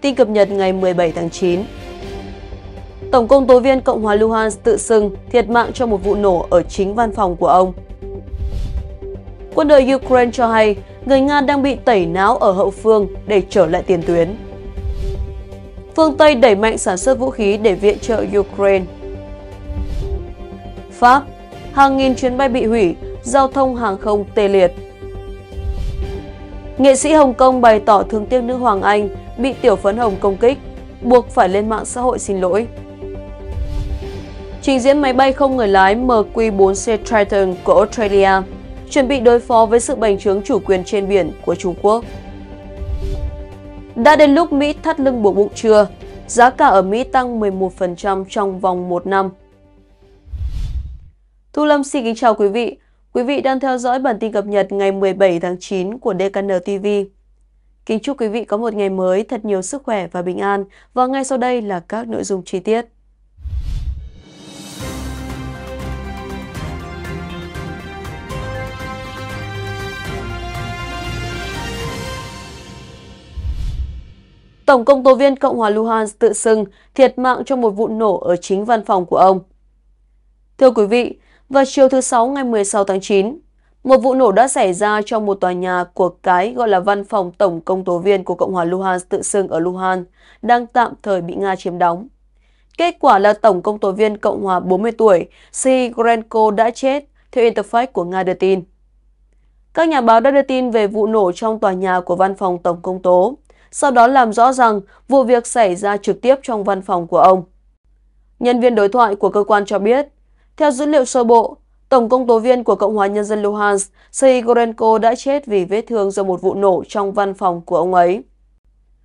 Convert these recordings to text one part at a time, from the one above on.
Tin cập nhật ngày 17 tháng 9. Tổng công tố viên Cộng hòa Luhansk tự xưng thiệt mạng trong một vụ nổ ở chính văn phòng của ông. Quân đội Ukraine cho hay người Nga đang bị tẩy não ở hậu phương để trở lại tiền tuyến. Phương Tây đẩy mạnh sản xuất vũ khí để viện trợ Ukraine. Pháp, hàng nghìn chuyến bay bị hủy, giao thông hàng không tê liệt. Nghệ sĩ Hồng Kông bày tỏ thương tiếc nữ Hoàng Anh bị tiểu phấn hồng công kích, buộc phải lên mạng xã hội xin lỗi. Trình diễn máy bay không người lái MQ-4C Triton của Australia chuẩn bị đối phó với sự bành trướng chủ quyền trên biển của Trung Quốc. Đã đến lúc Mỹ thắt lưng buộc bụng chưa? Giá cả ở Mỹ tăng 11% trong vòng 1 năm. Thu Lâm xin kính chào quý vị. Quý vị đang theo dõi bản tin cập nhật ngày 17 tháng 9 của DKN TV. Kính chúc quý vị có một ngày mới thật nhiều sức khỏe và bình an. Và ngay sau đây là các nội dung chi tiết. Tổng công tố viên Cộng hòa Luhansk tự xưng thiệt mạng trong một vụ nổ ở chính văn phòng của ông. Thưa quý vị, vào chiều thứ Sáu ngày 16 tháng 9, một vụ nổ đã xảy ra trong một tòa nhà của cái gọi là văn phòng tổng công tố viên của Cộng hòa Luhansk tự xưng ở Luhansk, đang tạm thời bị Nga chiếm đóng. Kết quả là tổng công tố viên Cộng hòa 40 tuổi Sigorenko đã chết, theo Interfax của Nga đưa tin. Các nhà báo đã đưa tin về vụ nổ trong tòa nhà của văn phòng tổng công tố, sau đó làm rõ rằng vụ việc xảy ra trực tiếp trong văn phòng của ông. Nhân viên đối thoại của cơ quan cho biết, theo dữ liệu sơ bộ, Tổng công tố viên của Cộng hòa Nhân dân Luhansk, Seigorenko đã chết vì vết thương do một vụ nổ trong văn phòng của ông ấy.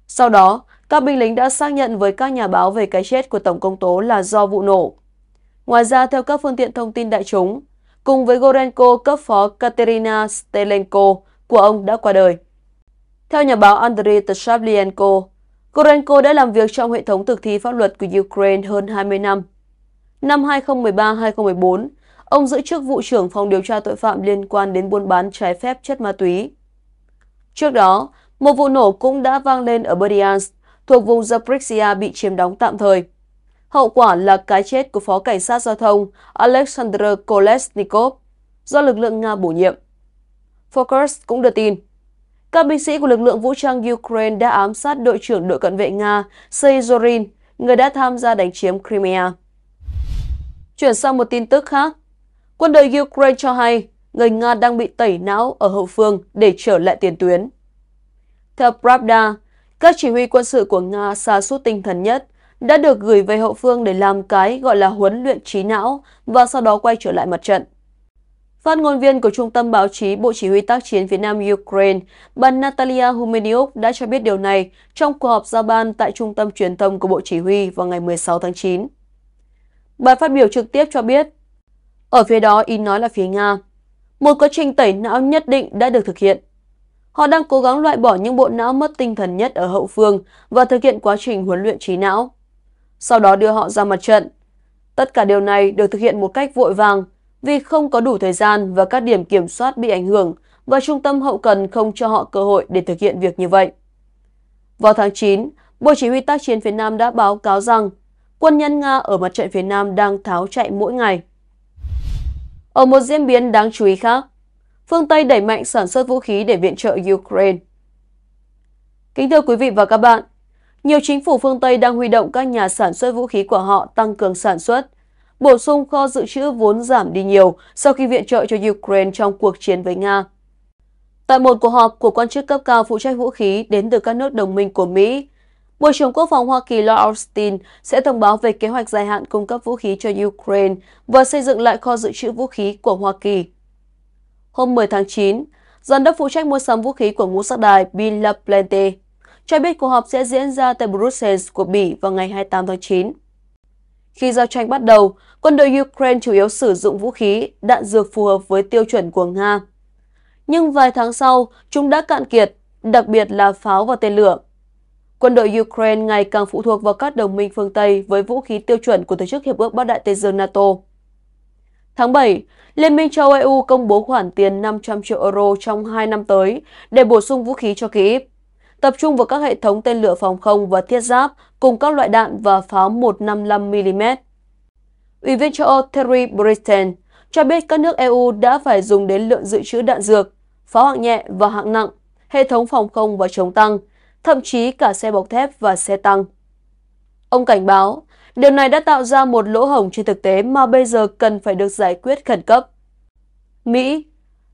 Sau đó, các binh lính đã xác nhận với các nhà báo về cái chết của Tổng công tố là do vụ nổ. Ngoài ra, theo các phương tiện thông tin đại chúng, cùng với Gorenko, cấp phó Katerina Stelenko của ông đã qua đời. Theo nhà báo Andriy Tsavlienko, Gorenko đã làm việc trong hệ thống thực thi pháp luật của Ukraine hơn 20 năm Năm 2013-2014, ông giữ chức vụ trưởng phòng điều tra tội phạm liên quan đến buôn bán trái phép chất ma túy. Trước đó, một vụ nổ cũng đã vang lên ở Berdyansk, thuộc vùng Zaporizhia bị chiếm đóng tạm thời. Hậu quả là cái chết của Phó Cảnh sát Giao thông Alexander Kolesnikov do lực lượng Nga bổ nhiệm. Focus cũng đưa tin, các binh sĩ của lực lượng vũ trang Ukraine đã ám sát đội trưởng đội cận vệ Nga Seizorin, người đã tham gia đánh chiếm Crimea. Chuyển sang một tin tức khác. Quân đội Ukraine cho hay người Nga đang bị tẩy não ở hậu phương để trở lại tiền tuyến. Theo Pravda, các chỉ huy quân sự của Nga xa suốt tinh thần nhất đã được gửi về hậu phương để làm cái gọi là huấn luyện trí não và sau đó quay trở lại mặt trận. Phát ngôn viên của Trung tâm Báo chí Bộ Chỉ huy Tác chiến Việt Nam Ukraine, bà Natalia Humeniuk đã cho biết điều này trong cuộc họp giao ban tại Trung tâm Truyền thông của Bộ Chỉ huy vào ngày 16 tháng 9. Bài phát biểu trực tiếp cho biết, ở phía đó ý nói là phía Nga, một quá trình tẩy não nhất định đã được thực hiện. Họ đang cố gắng loại bỏ những bộ não mất tinh thần nhất ở hậu phương và thực hiện quá trình huấn luyện trí não. Sau đó đưa họ ra mặt trận. Tất cả điều này được thực hiện một cách vội vàng vì không có đủ thời gian và các điểm kiểm soát bị ảnh hưởng và trung tâm hậu cần không cho họ cơ hội để thực hiện việc như vậy. Vào tháng 9, Bộ Chỉ huy tác chiến phía Nam đã báo cáo rằng quân nhân Nga ở mặt trận phía Nam đang tháo chạy mỗi ngày. Ở một diễn biến đáng chú ý khác, phương Tây đẩy mạnh sản xuất vũ khí để viện trợ Ukraine. Kính thưa quý vị và các bạn, nhiều chính phủ phương Tây đang huy động các nhà sản xuất vũ khí của họ tăng cường sản xuất, bổ sung kho dự trữ vốn giảm đi nhiều sau khi viện trợ cho Ukraine trong cuộc chiến với Nga. Tại một cuộc họp của quan chức cấp cao phụ trách vũ khí đến từ các nước đồng minh của Mỹ, Bộ trưởng Quốc phòng Hoa Kỳ Lloyd Austin sẽ thông báo về kế hoạch dài hạn cung cấp vũ khí cho Ukraine và xây dựng lại kho dự trữ vũ khí của Hoa Kỳ. Hôm 10 tháng 9, giám đốc phụ trách mua sắm vũ khí của ngũ sắc đài Bill LaPlante cho biết cuộc họp sẽ diễn ra tại Brussels của Bỉ vào ngày 28 tháng 9. Khi giao tranh bắt đầu, quân đội Ukraine chủ yếu sử dụng vũ khí, đạn dược phù hợp với tiêu chuẩn của Nga. Nhưng vài tháng sau, chúng đã cạn kiệt, đặc biệt là pháo và tên lửa. Quân đội Ukraine ngày càng phụ thuộc vào các đồng minh phương Tây với vũ khí tiêu chuẩn của Tổ chức Hiệp ước Bắc Đại Tây Dương NATO. Tháng 7, Liên minh châu EU e công bố khoản tiền 500 triệu euro trong 2 năm tới để bổ sung vũ khí cho Kyiv, tập trung vào các hệ thống tên lửa phòng không và thiết giáp cùng các loại đạn và pháo 155mm. Ủy viên châu Âu Terry Breton cho biết các nước EU đã phải dùng đến lượng dự trữ đạn dược, pháo hạng nhẹ và hạng nặng, hệ thống phòng không và chống tăng – thậm chí cả xe bọc thép và xe tăng. Ông cảnh báo, điều này đã tạo ra một lỗ hổng trên thực tế mà bây giờ cần phải được giải quyết khẩn cấp. Mỹ,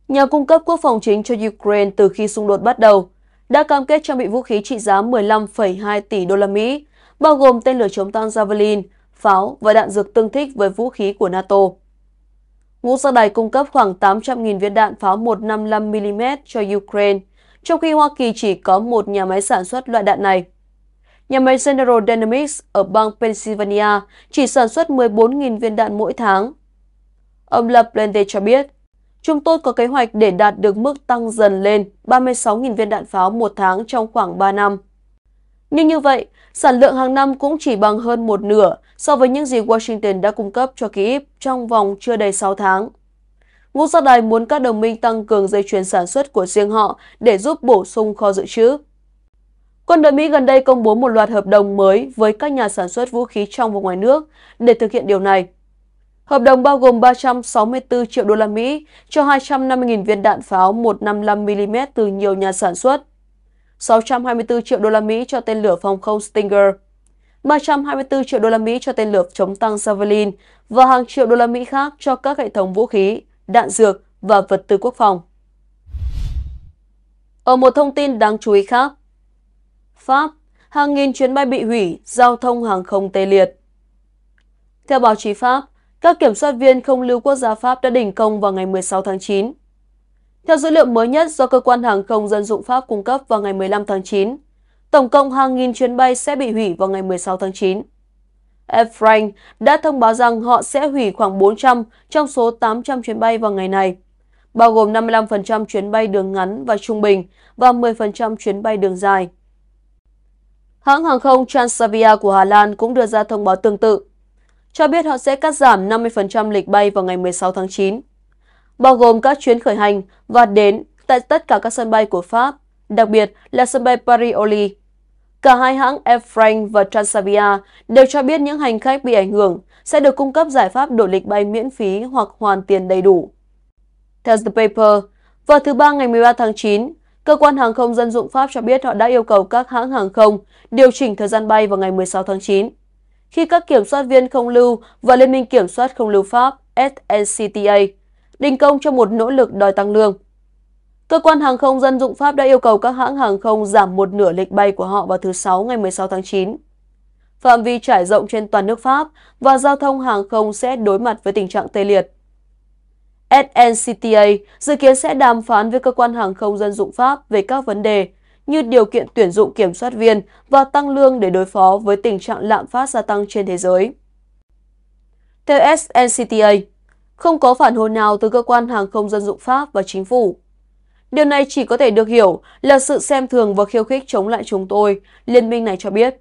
nhà cung cấp quốc phòng chính cho Ukraine từ khi xung đột bắt đầu, đã cam kết trang bị vũ khí trị giá 15,2 tỷ đô la Mỹ, bao gồm tên lửa chống tăng Javelin, pháo và đạn dược tương thích với vũ khí của NATO. Ngũ giác đài cung cấp khoảng 800.000 viên đạn pháo 155mm cho Ukraine, trong khi Hoa Kỳ chỉ có một nhà máy sản xuất loại đạn này. Nhà máy General Dynamics ở bang Pennsylvania chỉ sản xuất 14.000 viên đạn mỗi tháng. Ông LaPlante cho biết, Chúng tôi có kế hoạch để đạt được mức tăng dần lên 36.000 viên đạn pháo một tháng trong khoảng 3 năm. Nhưng như vậy, sản lượng hàng năm cũng chỉ bằng hơn một nửa so với những gì Washington đã cung cấp cho Kyiv trong vòng chưa đầy 6 tháng. Ngũ sắc đài muốn các đồng minh tăng cường dây chuyền sản xuất của riêng họ để giúp bổ sung kho dự trữ. Quân đội Mỹ gần đây công bố một loạt hợp đồng mới với các nhà sản xuất vũ khí trong và ngoài nước để thực hiện điều này. Hợp đồng bao gồm 364 triệu đô la Mỹ cho 250.000 viên đạn pháo 155mm từ nhiều nhà sản xuất, 624 triệu đô la Mỹ cho tên lửa phòng không Stinger, 324 triệu đô la Mỹ cho tên lửa chống tăng Javelin và hàng triệu đô la Mỹ khác cho các hệ thống vũ khí đạn dược và vật tư quốc phòng. Ở một thông tin đáng chú ý khác, Pháp, hàng nghìn chuyến bay bị hủy, giao thông hàng không tê liệt. Theo báo chí Pháp, các kiểm soát viên không lưu quốc gia Pháp đã đình công vào ngày 16 tháng 9. Theo dữ liệu mới nhất do Cơ quan Hàng không Dân dụng Pháp cung cấp vào ngày 15 tháng 9, tổng cộng hàng nghìn chuyến bay sẽ bị hủy vào ngày 16 tháng 9. Air France đã thông báo rằng họ sẽ hủy khoảng 400 trong số 800 chuyến bay vào ngày này, bao gồm 55% chuyến bay đường ngắn và trung bình và 10% chuyến bay đường dài. Hãng hàng không Transavia của Hà Lan cũng đưa ra thông báo tương tự, cho biết họ sẽ cắt giảm 50% lịch bay vào ngày 16 tháng 9, bao gồm các chuyến khởi hành và đến tại tất cả các sân bay của Pháp, đặc biệt là sân bay Paris-Orly Cả hai hãng Air France và Transavia đều cho biết những hành khách bị ảnh hưởng sẽ được cung cấp giải pháp đổi lịch bay miễn phí hoặc hoàn tiền đầy đủ. Theo The Paper, vào thứ Ba ngày 13 tháng 9, cơ quan hàng không dân dụng Pháp cho biết họ đã yêu cầu các hãng hàng không điều chỉnh thời gian bay vào ngày 16 tháng 9. Khi các kiểm soát viên không lưu và Liên minh Kiểm soát Không lưu Pháp SNCTA đình công cho một nỗ lực đòi tăng lương. Cơ quan hàng không dân dụng Pháp đã yêu cầu các hãng hàng không giảm một nửa lịch bay của họ vào thứ Sáu ngày 16 tháng 9. Phạm vi trải rộng trên toàn nước Pháp và giao thông hàng không sẽ đối mặt với tình trạng tê liệt. SNCTA dự kiến sẽ đàm phán với cơ quan hàng không dân dụng Pháp về các vấn đề như điều kiện tuyển dụng kiểm soát viên và tăng lương để đối phó với tình trạng lạm phát gia tăng trên thế giới. Theo SNCTA, không có phản hồi nào từ cơ quan hàng không dân dụng Pháp và chính phủ. Điều này chỉ có thể được hiểu là sự xem thường và khiêu khích chống lại chúng tôi, liên minh này cho biết.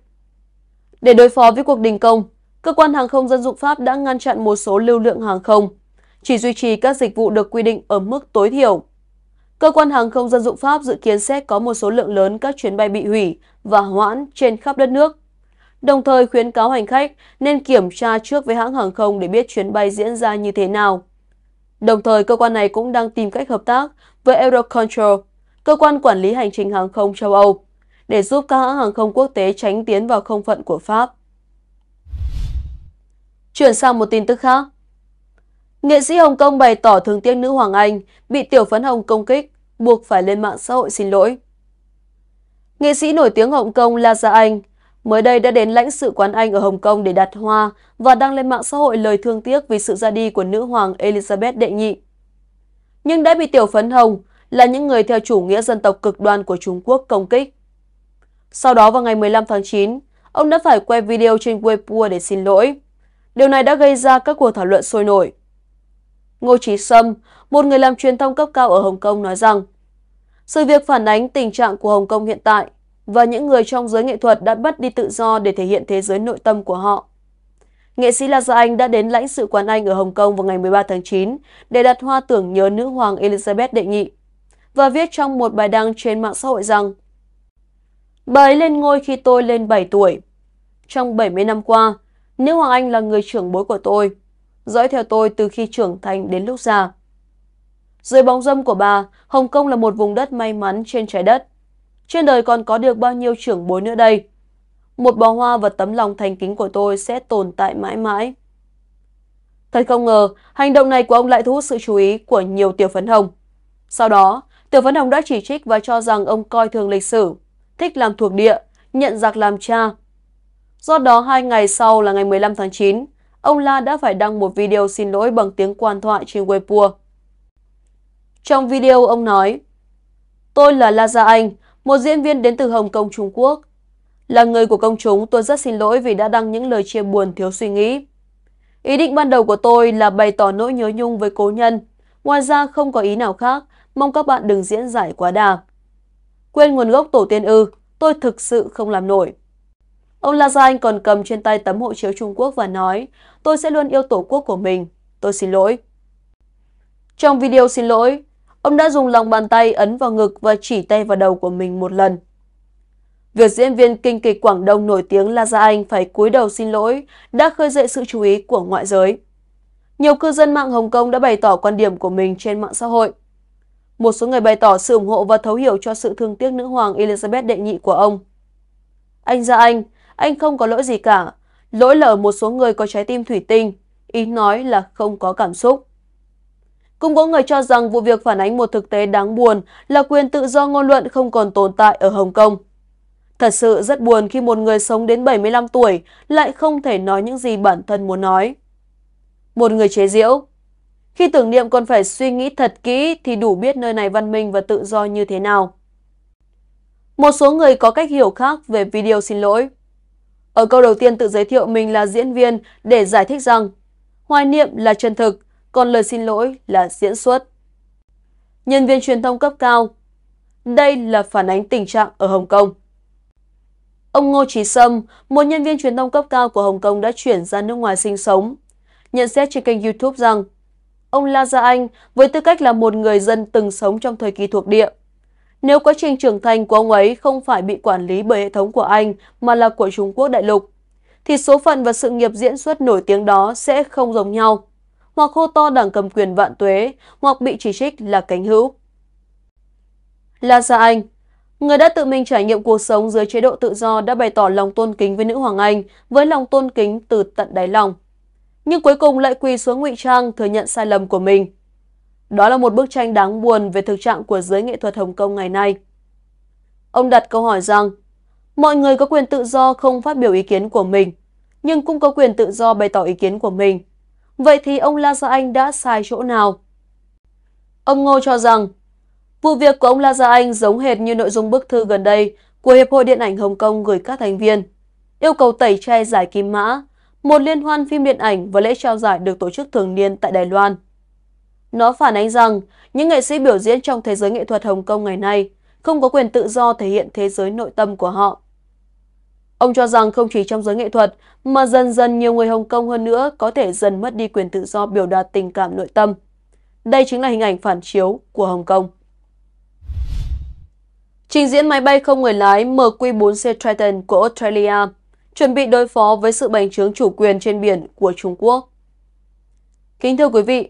Để đối phó với cuộc đình công, cơ quan hàng không dân dụng Pháp đã ngăn chặn một số lưu lượng hàng không, chỉ duy trì các dịch vụ được quy định ở mức tối thiểu. Cơ quan hàng không dân dụng Pháp dự kiến sẽ có một số lượng lớn các chuyến bay bị hủy và hoãn trên khắp đất nước, đồng thời khuyến cáo hành khách nên kiểm tra trước với hãng hàng không để biết chuyến bay diễn ra như thế nào. Đồng thời, cơ quan này cũng đang tìm cách hợp tác với Eurocontrol, cơ quan quản lý hành trình hàng không châu Âu, để giúp các hãng hàng không quốc tế tránh tiến vào không phận của Pháp. Chuyển sang một tin tức khác. Nghệ sĩ Hồng Kông bày tỏ thương tiếc nữ Hoàng Anh bị tiểu phấn hồng công kích, buộc phải lên mạng xã hội xin lỗi. Nghệ sĩ nổi tiếng Hồng Kông Laza Anh mới đây đã đến lãnh sự quán Anh ở Hồng Kông để đặt hoa và đăng lên mạng xã hội lời thương tiếc vì sự ra đi của nữ hoàng Elizabeth đệ nhị. Nhưng đã bị tiểu phấn hồng là những người theo chủ nghĩa dân tộc cực đoan của Trung Quốc công kích. Sau đó vào ngày 15 tháng 9, ông đã phải quay video trên Weibo để xin lỗi. Điều này đã gây ra các cuộc thảo luận sôi nổi. Ngô Chí Sâm, một người làm truyền thông cấp cao ở Hồng Kông nói rằng, sự việc phản ánh tình trạng của Hồng Kông hiện tại và những người trong giới nghệ thuật đã bắt đi tự do để thể hiện thế giới nội tâm của họ. Nghệ sĩ La Gia Anh đã đến lãnh sự quán Anh ở Hồng Kông vào ngày 13 tháng 9 để đặt hoa tưởng nhớ nữ hoàng Elizabeth đệ nhị và viết trong một bài đăng trên mạng xã hội rằng Bà ấy lên ngôi khi tôi lên 7 tuổi. Trong 70 năm qua, nữ hoàng Anh là người trưởng bối của tôi, dõi theo tôi từ khi trưởng thành đến lúc già. Dưới bóng dâm của bà, Hồng Kông là một vùng đất may mắn trên trái đất trên đời còn có được bao nhiêu trưởng bối nữa đây? Một bó hoa và tấm lòng thành kính của tôi sẽ tồn tại mãi mãi. Thật không ngờ, hành động này của ông lại thu hút sự chú ý của nhiều tiểu phấn hồng. Sau đó, tiểu phấn hồng đã chỉ trích và cho rằng ông coi thường lịch sử, thích làm thuộc địa, nhận giặc làm cha. Do đó, hai ngày sau là ngày 15 tháng 9, ông La đã phải đăng một video xin lỗi bằng tiếng quan thoại trên Weibo. Trong video, ông nói, Tôi là La Gia Anh, một diễn viên đến từ Hồng Kông Trung Quốc. Là người của công chúng, tôi rất xin lỗi vì đã đăng những lời chia buồn thiếu suy nghĩ. Ý định ban đầu của tôi là bày tỏ nỗi nhớ nhung với cố nhân. Ngoài ra không có ý nào khác, mong các bạn đừng diễn giải quá đà. Quên nguồn gốc tổ tiên ư, tôi thực sự không làm nổi. Ông Lazan còn cầm trên tay tấm hộ chiếu Trung Quốc và nói, tôi sẽ luôn yêu tổ quốc của mình, tôi xin lỗi. Trong video xin lỗi, Ông đã dùng lòng bàn tay ấn vào ngực và chỉ tay vào đầu của mình một lần. Việc diễn viên kinh kịch Quảng Đông nổi tiếng La Gia Anh phải cúi đầu xin lỗi đã khơi dậy sự chú ý của ngoại giới. Nhiều cư dân mạng Hồng Kông đã bày tỏ quan điểm của mình trên mạng xã hội. Một số người bày tỏ sự ủng hộ và thấu hiểu cho sự thương tiếc nữ hoàng Elizabeth đệ nhị của ông. Anh Gia Anh, anh không có lỗi gì cả. Lỗi là ở một số người có trái tim thủy tinh, ý nói là không có cảm xúc. Cũng có người cho rằng vụ việc phản ánh một thực tế đáng buồn là quyền tự do ngôn luận không còn tồn tại ở Hồng Kông. Thật sự rất buồn khi một người sống đến 75 tuổi lại không thể nói những gì bản thân muốn nói. Một người chế giễu Khi tưởng niệm còn phải suy nghĩ thật kỹ thì đủ biết nơi này văn minh và tự do như thế nào. Một số người có cách hiểu khác về video xin lỗi. Ở câu đầu tiên tự giới thiệu mình là diễn viên để giải thích rằng hoài niệm là chân thực, còn lời xin lỗi là diễn xuất. Nhân viên truyền thông cấp cao Đây là phản ánh tình trạng ở Hồng Kông. Ông Ngô Trí Sâm, một nhân viên truyền thông cấp cao của Hồng Kông đã chuyển ra nước ngoài sinh sống, nhận xét trên kênh YouTube rằng ông La Gia Anh với tư cách là một người dân từng sống trong thời kỳ thuộc địa. Nếu quá trình trưởng thành của ông ấy không phải bị quản lý bởi hệ thống của Anh mà là của Trung Quốc đại lục, thì số phận và sự nghiệp diễn xuất nổi tiếng đó sẽ không giống nhau hoặc hô to đảng cầm quyền vạn tuế, hoặc bị chỉ trích là cánh hữu. La Gia Anh Người đã tự mình trải nghiệm cuộc sống dưới chế độ tự do đã bày tỏ lòng tôn kính với nữ hoàng Anh, với lòng tôn kính từ tận đáy lòng. Nhưng cuối cùng lại quỳ xuống ngụy trang thừa nhận sai lầm của mình. Đó là một bức tranh đáng buồn về thực trạng của giới nghệ thuật Hồng Kông ngày nay. Ông đặt câu hỏi rằng, mọi người có quyền tự do không phát biểu ý kiến của mình, nhưng cũng có quyền tự do bày tỏ ý kiến của mình. Vậy thì ông La Gia Anh đã sai chỗ nào? Ông Ngô cho rằng, vụ việc của ông La Gia Anh giống hệt như nội dung bức thư gần đây của Hiệp hội Điện ảnh Hồng Kông gửi các thành viên, yêu cầu tẩy chay giải Kim Mã, một liên hoan phim điện ảnh và lễ trao giải được tổ chức thường niên tại Đài Loan. Nó phản ánh rằng, những nghệ sĩ biểu diễn trong thế giới nghệ thuật Hồng Kông ngày nay không có quyền tự do thể hiện thế giới nội tâm của họ. Ông cho rằng không chỉ trong giới nghệ thuật, mà dần dần nhiều người Hồng Kông hơn nữa có thể dần mất đi quyền tự do biểu đạt tình cảm nội tâm. Đây chính là hình ảnh phản chiếu của Hồng Kông. Trình diễn máy bay không người lái MQ-4C Triton của Australia chuẩn bị đối phó với sự bành trướng chủ quyền trên biển của Trung Quốc. Kính thưa quý vị,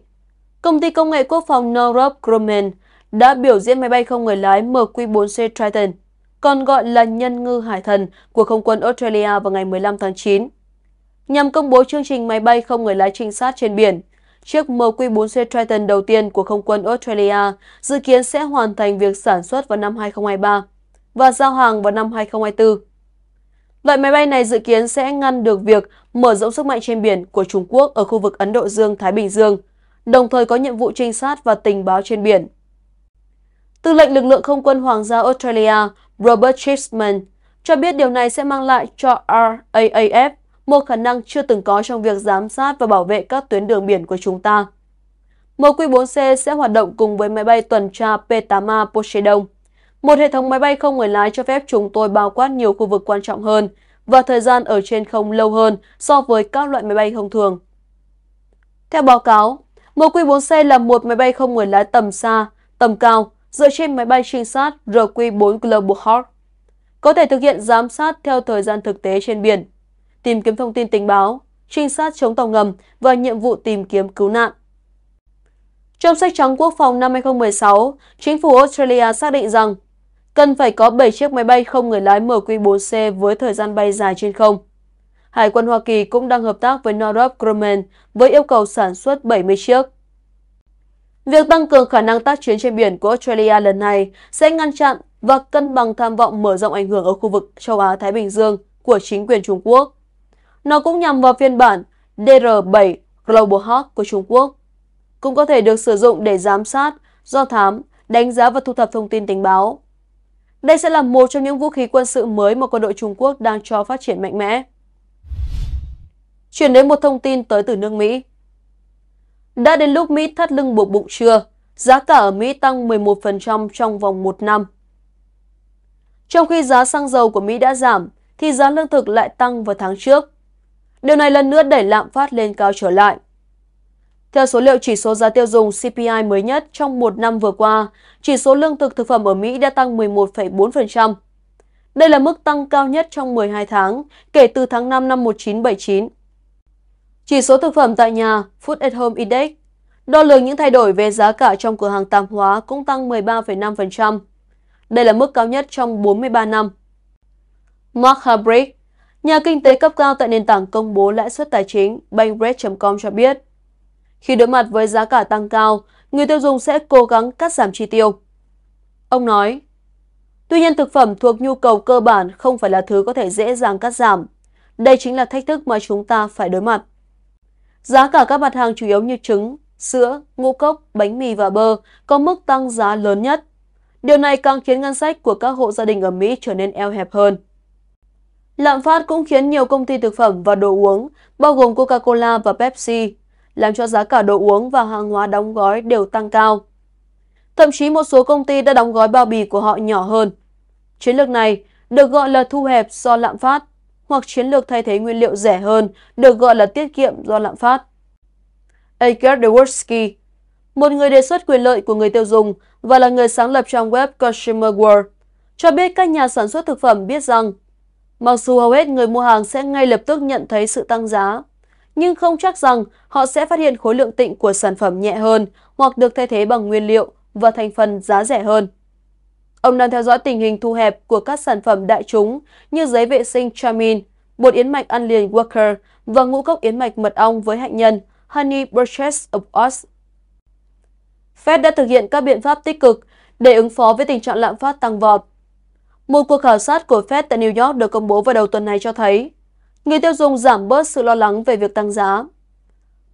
công ty công nghệ quốc phòng Northrop Grumman đã biểu diễn máy bay không người lái MQ-4C Triton còn gọi là nhân ngư hải thần của không quân Australia vào ngày 15 tháng 9. Nhằm công bố chương trình máy bay không người lái trinh sát trên biển, chiếc MQ-4C Triton đầu tiên của không quân Australia dự kiến sẽ hoàn thành việc sản xuất vào năm 2023 và giao hàng vào năm 2024. Loại máy bay này dự kiến sẽ ngăn được việc mở rộng sức mạnh trên biển của Trung Quốc ở khu vực Ấn Độ Dương-Thái Bình Dương, đồng thời có nhiệm vụ trinh sát và tình báo trên biển. Tư lệnh lực lượng không quân Hoàng gia Australia Robert Chipman, cho biết điều này sẽ mang lại cho RAAF một khả năng chưa từng có trong việc giám sát và bảo vệ các tuyến đường biển của chúng ta. MQ-4C sẽ hoạt động cùng với máy bay tuần tra P-8A Poseidon, một hệ thống máy bay không người lái cho phép chúng tôi bao quát nhiều khu vực quan trọng hơn và thời gian ở trên không lâu hơn so với các loại máy bay thông thường. Theo báo cáo, MQ-4C là một máy bay không người lái tầm xa, tầm cao, dựa trên máy bay trinh sát RQ-4 Global Hawk, có thể thực hiện giám sát theo thời gian thực tế trên biển, tìm kiếm thông tin tình báo, trinh sát chống tàu ngầm và nhiệm vụ tìm kiếm cứu nạn. Trong sách trắng quốc phòng năm 2016, chính phủ Australia xác định rằng cần phải có 7 chiếc máy bay không người lái MQ-4C với thời gian bay dài trên không. Hải quân Hoa Kỳ cũng đang hợp tác với Northrop Grumman với yêu cầu sản xuất 70 chiếc. Việc tăng cường khả năng tác chiến trên biển của Australia lần này sẽ ngăn chặn và cân bằng tham vọng mở rộng ảnh hưởng ở khu vực châu Á-Thái Bình Dương của chính quyền Trung Quốc. Nó cũng nhằm vào phiên bản DR-7 Global Hawk của Trung Quốc, cũng có thể được sử dụng để giám sát, do thám, đánh giá và thu thập thông tin tình báo. Đây sẽ là một trong những vũ khí quân sự mới mà quân đội Trung Quốc đang cho phát triển mạnh mẽ. Chuyển đến một thông tin tới từ nước Mỹ. Đã đến lúc Mỹ thắt lưng buộc bụng chưa? Giá cả ở Mỹ tăng 11% trong vòng một năm. Trong khi giá xăng dầu của Mỹ đã giảm, thì giá lương thực lại tăng vào tháng trước. Điều này lần nữa đẩy lạm phát lên cao trở lại. Theo số liệu chỉ số giá tiêu dùng CPI mới nhất trong một năm vừa qua, chỉ số lương thực thực phẩm ở Mỹ đã tăng 11,4%. Đây là mức tăng cao nhất trong 12 tháng kể từ tháng 5 năm 1979. Chỉ số thực phẩm tại nhà, Food at Home Index, đo lường những thay đổi về giá cả trong cửa hàng tạp hóa cũng tăng 13,5%. Đây là mức cao nhất trong 43 năm. Mark Habrick, nhà kinh tế cấp cao tại nền tảng công bố lãi suất tài chính Bankrate.com cho biết, khi đối mặt với giá cả tăng cao, người tiêu dùng sẽ cố gắng cắt giảm chi tiêu. Ông nói, tuy nhiên thực phẩm thuộc nhu cầu cơ bản không phải là thứ có thể dễ dàng cắt giảm. Đây chính là thách thức mà chúng ta phải đối mặt. Giá cả các mặt hàng chủ yếu như trứng, sữa, ngũ cốc, bánh mì và bơ có mức tăng giá lớn nhất. Điều này càng khiến ngân sách của các hộ gia đình ở Mỹ trở nên eo hẹp hơn. Lạm phát cũng khiến nhiều công ty thực phẩm và đồ uống, bao gồm Coca-Cola và Pepsi, làm cho giá cả đồ uống và hàng hóa đóng gói đều tăng cao. Thậm chí một số công ty đã đóng gói bao bì của họ nhỏ hơn. Chiến lược này được gọi là thu hẹp do lạm phát hoặc chiến lược thay thế nguyên liệu rẻ hơn, được gọi là tiết kiệm do lạm phát. Akert Dworsky, một người đề xuất quyền lợi của người tiêu dùng và là người sáng lập trang web Consumer World, cho biết các nhà sản xuất thực phẩm biết rằng mặc dù hầu hết người mua hàng sẽ ngay lập tức nhận thấy sự tăng giá, nhưng không chắc rằng họ sẽ phát hiện khối lượng tịnh của sản phẩm nhẹ hơn hoặc được thay thế bằng nguyên liệu và thành phần giá rẻ hơn. Ông đang theo dõi tình hình thu hẹp của các sản phẩm đại chúng như giấy vệ sinh Charmin, bột yến mạch ăn liền Walker và ngũ cốc yến mạch mật ong với hạnh nhân Honey Burchess of Oz. Fed đã thực hiện các biện pháp tích cực để ứng phó với tình trạng lạm phát tăng vọt. Một cuộc khảo sát của Fed tại New York được công bố vào đầu tuần này cho thấy người tiêu dùng giảm bớt sự lo lắng về việc tăng giá.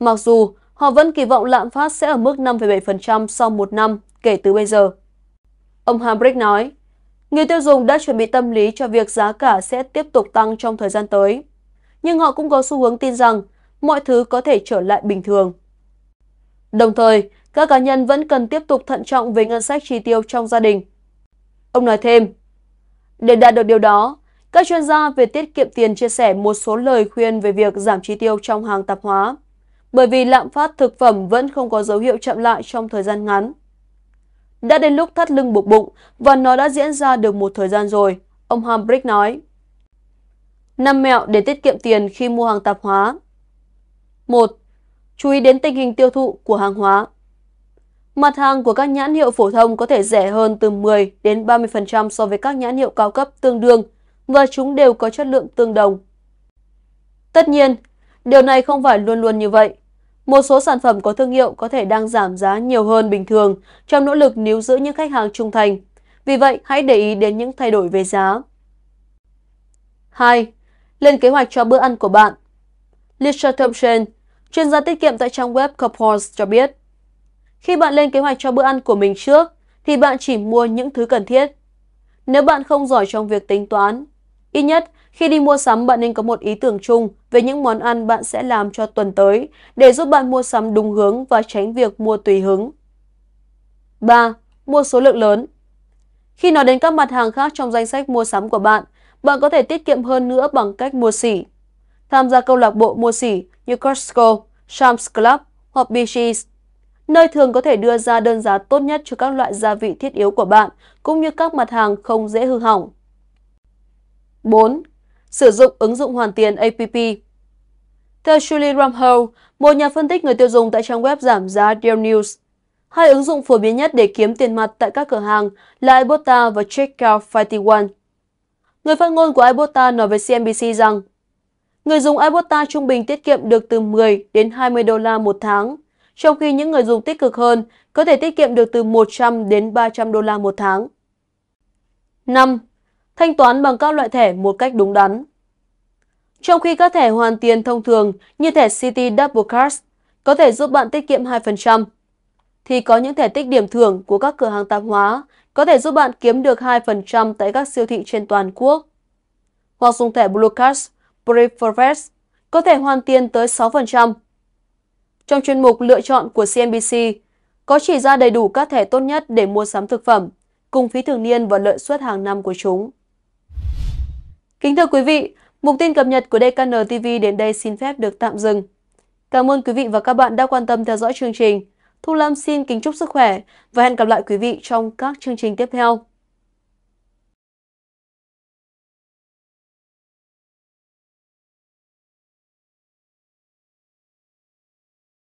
Mặc dù họ vẫn kỳ vọng lạm phát sẽ ở mức 5,7% sau một năm kể từ bây giờ. Ông Hambrick nói, người tiêu dùng đã chuẩn bị tâm lý cho việc giá cả sẽ tiếp tục tăng trong thời gian tới, nhưng họ cũng có xu hướng tin rằng mọi thứ có thể trở lại bình thường. Đồng thời, các cá nhân vẫn cần tiếp tục thận trọng về ngân sách chi tiêu trong gia đình. Ông nói thêm, để đạt được điều đó, các chuyên gia về tiết kiệm tiền chia sẻ một số lời khuyên về việc giảm chi tiêu trong hàng tạp hóa, bởi vì lạm phát thực phẩm vẫn không có dấu hiệu chậm lại trong thời gian ngắn. Đã đến lúc thắt lưng buộc bụng và nó đã diễn ra được một thời gian rồi, ông Hambrick nói. Năm mẹo để tiết kiệm tiền khi mua hàng tạp hóa. 1. Chú ý đến tình hình tiêu thụ của hàng hóa. Mặt hàng của các nhãn hiệu phổ thông có thể rẻ hơn từ 10 đến 30% so với các nhãn hiệu cao cấp tương đương và chúng đều có chất lượng tương đồng. Tất nhiên, điều này không phải luôn luôn như vậy. Một số sản phẩm có thương hiệu có thể đang giảm giá nhiều hơn bình thường trong nỗ lực níu giữ những khách hàng trung thành. Vì vậy, hãy để ý đến những thay đổi về giá. 2. Lên kế hoạch cho bữa ăn của bạn Lisa Thompson, chuyên gia tiết kiệm tại trang web Coupons cho biết, khi bạn lên kế hoạch cho bữa ăn của mình trước, thì bạn chỉ mua những thứ cần thiết. Nếu bạn không giỏi trong việc tính toán, Ít nhất, khi đi mua sắm bạn nên có một ý tưởng chung về những món ăn bạn sẽ làm cho tuần tới để giúp bạn mua sắm đúng hướng và tránh việc mua tùy hứng. 3. Mua số lượng lớn Khi nói đến các mặt hàng khác trong danh sách mua sắm của bạn, bạn có thể tiết kiệm hơn nữa bằng cách mua xỉ. Tham gia câu lạc bộ mua xỉ như Costco, Sam's Club hoặc Beaches, nơi thường có thể đưa ra đơn giá tốt nhất cho các loại gia vị thiết yếu của bạn cũng như các mặt hàng không dễ hư hỏng. 4. Sử dụng ứng dụng hoàn tiền APP Theo Julie Rumholt, một nhà phân tích người tiêu dùng tại trang web giảm giá Deal News, hai ứng dụng phổ biến nhất để kiếm tiền mặt tại các cửa hàng là Ibotta và Checkout 51. Người phát ngôn của Ibotta nói với CNBC rằng người dùng Ibotta trung bình tiết kiệm được từ 10 đến 20 đô la một tháng, trong khi những người dùng tích cực hơn có thể tiết kiệm được từ 100 đến 300 đô la một tháng. 5 thanh toán bằng các loại thẻ một cách đúng đắn. Trong khi các thẻ hoàn tiền thông thường như thẻ City Double Card có thể giúp bạn tiết kiệm 2%, thì có những thẻ tích điểm thưởng của các cửa hàng tạp hóa có thể giúp bạn kiếm được 2% tại các siêu thị trên toàn quốc. Hoặc dùng thẻ Blue Card Preferred có thể hoàn tiền tới 6%. Trong chuyên mục lựa chọn của CNBC, có chỉ ra đầy đủ các thẻ tốt nhất để mua sắm thực phẩm, cùng phí thường niên và lợi suất hàng năm của chúng. Kính thưa quý vị, mục tin cập nhật của DKN TV đến đây xin phép được tạm dừng. Cảm ơn quý vị và các bạn đã quan tâm theo dõi chương trình. Thu Lam xin kính chúc sức khỏe và hẹn gặp lại quý vị trong các chương trình tiếp theo.